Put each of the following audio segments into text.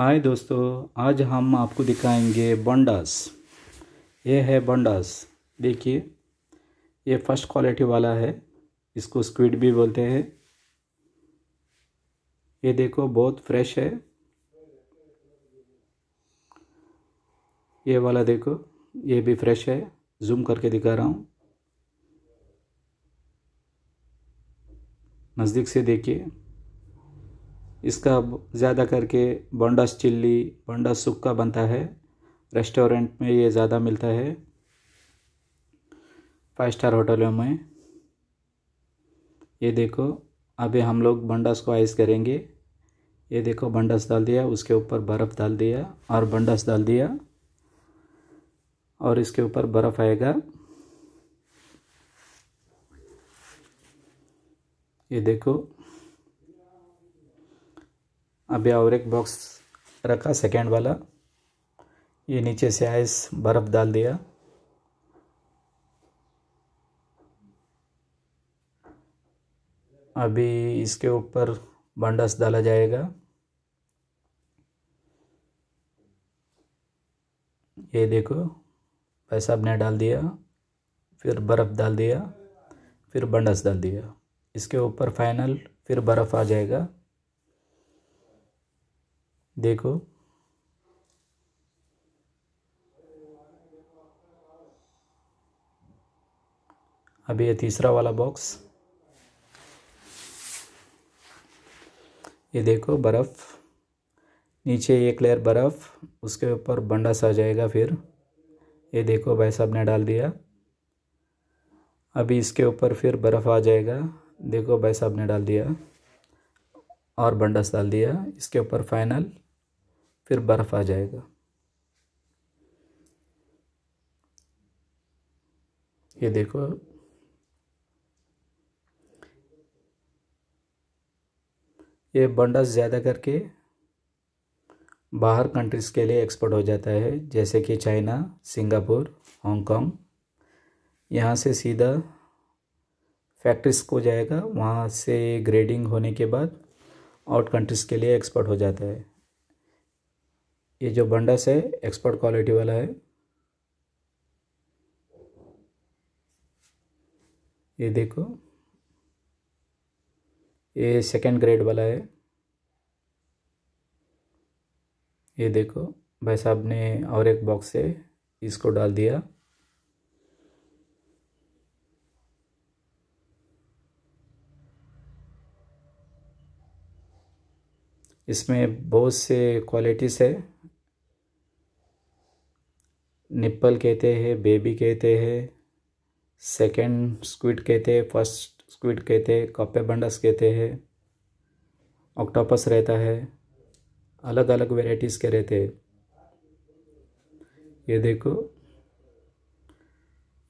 हाय दोस्तों आज हम आपको दिखाएंगे बंडास ये है बंडास देखिए ये फर्स्ट क्वालिटी वाला है इसको स्क्विड भी बोलते हैं ये देखो बहुत फ्रेश है ये वाला देखो ये भी फ्रेश है जूम करके दिखा रहा हूँ नज़दीक से देखिए इसका ज़्यादा करके बोंडा चिल्ली बोंडा सुक्का बनता है रेस्टोरेंट में ये ज़्यादा मिलता है फाइव स्टार होटलों में ये देखो अभी हम लोग बंडस को आइस करेंगे ये देखो बंडस डाल दिया उसके ऊपर बर्फ़ डाल दिया और बंडस डाल दिया और इसके ऊपर बर्फ़ आएगा ये देखो अभी और एक बॉक्स रखा सेकेंड वाला ये नीचे से आइस बर्फ़ डाल दिया अभी इसके ऊपर बंडस डाला जाएगा ये देखो पैसा ने डाल दिया फिर बर्फ़ डाल दिया फिर बंडस डाल दिया इसके ऊपर फाइनल फिर बर्फ़ आ जाएगा देखो अभी ये तीसरा वाला बॉक्स ये देखो बर्फ़ नीचे एक लेयर बर्फ़ उसके ऊपर बंडा सा जाएगा फिर ये देखो भाई साहब ने डाल दिया अभी इसके ऊपर फिर बर्फ़ आ जाएगा देखो भाई साहब ने डाल दिया और बंडस डाल दिया इसके ऊपर फाइनल फिर बर्फ़ आ जाएगा ये देखो ये बंडस ज़्यादा करके बाहर कंट्रीज़ के लिए एक्सपोर्ट हो जाता है जैसे कि चाइना सिंगापुर हांगकॉन्ग यहाँ से सीधा फैक्ट्रीज़ को जाएगा वहाँ से ग्रेडिंग होने के बाद आउट कंट्रीज़ के लिए एक्सपर्ट हो जाता है ये जो बंडस है एक्सपर्ट क्वालिटी वाला है ये देखो ये सेकेंड ग्रेड वाला है ये देखो भाई साहब ने और एक बॉक्स से इसको डाल दिया इसमें बहुत से क्वालिटीज़ है निप्पल कहते हैं बेबी कहते हैं सेकंड स्क्विड कहते हैं फर्स्ट स्क्विड कहते हैं कॉपे बंडस कहते हैं ऑक्टोपस रहता है अलग अलग वेराइटीज़ के रहते हैं ये देखो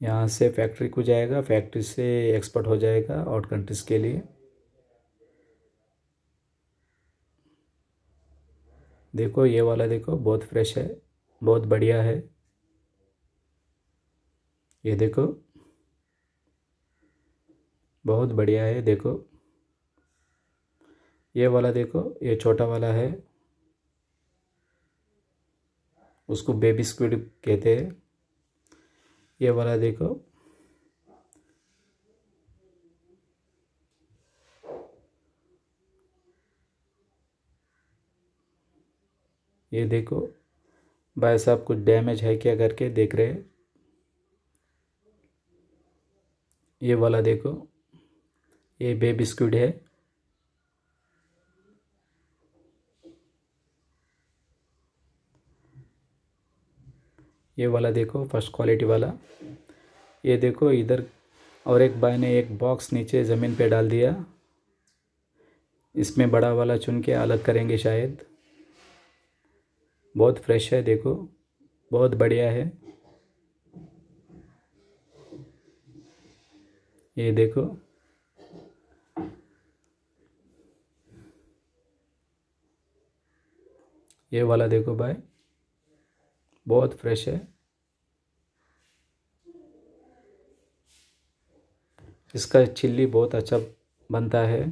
यहाँ से फैक्ट्री को जाएगा फैक्ट्री से एक्सपोर्ट हो जाएगा आउट कंट्रीज़ के लिए देखो ये वाला देखो बहुत फ्रेश है बहुत बढ़िया है ये देखो बहुत बढ़िया है देखो ये वाला देखो ये छोटा वाला है उसको बेबी स्क्विड कहते हैं ये वाला देखो ये देखो भाई साहब कुछ डैमेज है क्या करके देख रहे हैं ये वाला देखो ये बेबी स्क्विड है ये वाला देखो फर्स्ट क्वालिटी वाला ये देखो इधर और एक भाई ने एक बॉक्स नीचे ज़मीन पे डाल दिया इसमें बड़ा वाला चुन के अलग करेंगे शायद बहुत फ्रेश है देखो बहुत बढ़िया है ये देखो ये वाला देखो भाई बहुत फ्रेश है इसका चिल्ली बहुत अच्छा बनता है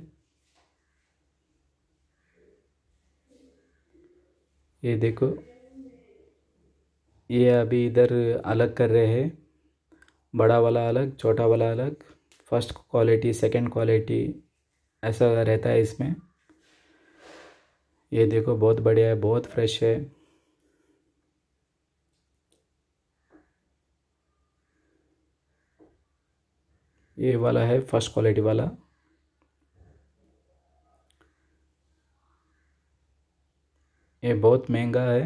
ये देखो ये अभी इधर अलग कर रहे हैं बड़ा वाला अलग छोटा वाला अलग फर्स्ट क्वालिटी सेकंड क्वालिटी ऐसा रहता है इसमें ये देखो बहुत बढ़िया है बहुत फ्रेश है ये वाला है फर्स्ट क्वालिटी वाला ये बहुत महंगा है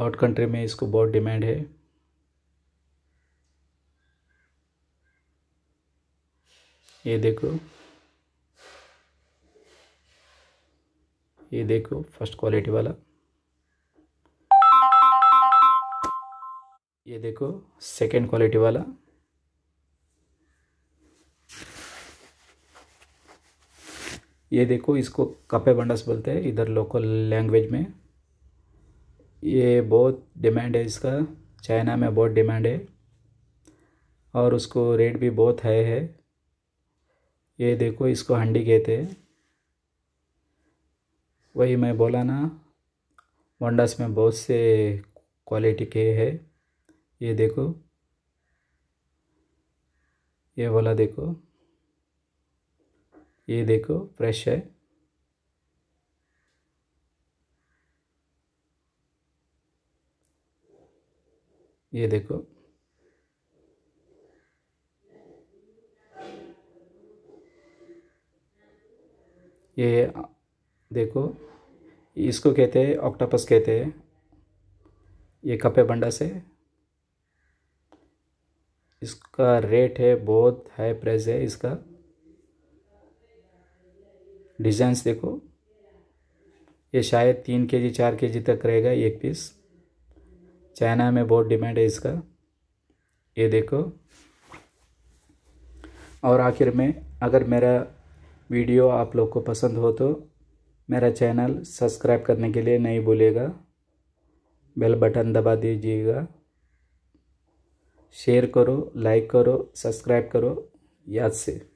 आउट कंट्री में इसको बहुत डिमांड है ये देखो ये देखो फर्स्ट क्वालिटी वाला ये देखो सेकेंड क्वालिटी वाला ये देखो इसको कपे बंडस बोलते हैं इधर लोकल लैंग्वेज में ये बहुत डिमांड है इसका चाइना में बहुत डिमांड है और उसको रेट भी बहुत हाई है ये देखो इसको हंडी कहते हैं वही मैं बोला ना वंडस में बहुत से क्वालिटी के है ये देखो ये वाला देखो ये देखो फ्रेश है ये देखो ये देखो इसको कहते हैं ऑक्टोपस कहते हैं ये कपे बंडा से इसका रेट है बहुत हाई प्राइस है इसका डिज़ाइंस देखो ये शायद तीन के जी चार के जी तक रहेगा एक पीस चाइना में बहुत डिमांड है इसका ये देखो और आखिर में अगर मेरा वीडियो आप लोग को पसंद हो तो मेरा चैनल सब्सक्राइब करने के लिए नहीं भूलेगा बेल बटन दबा दीजिएगा शेयर करो लाइक करो सब्सक्राइब करो याद से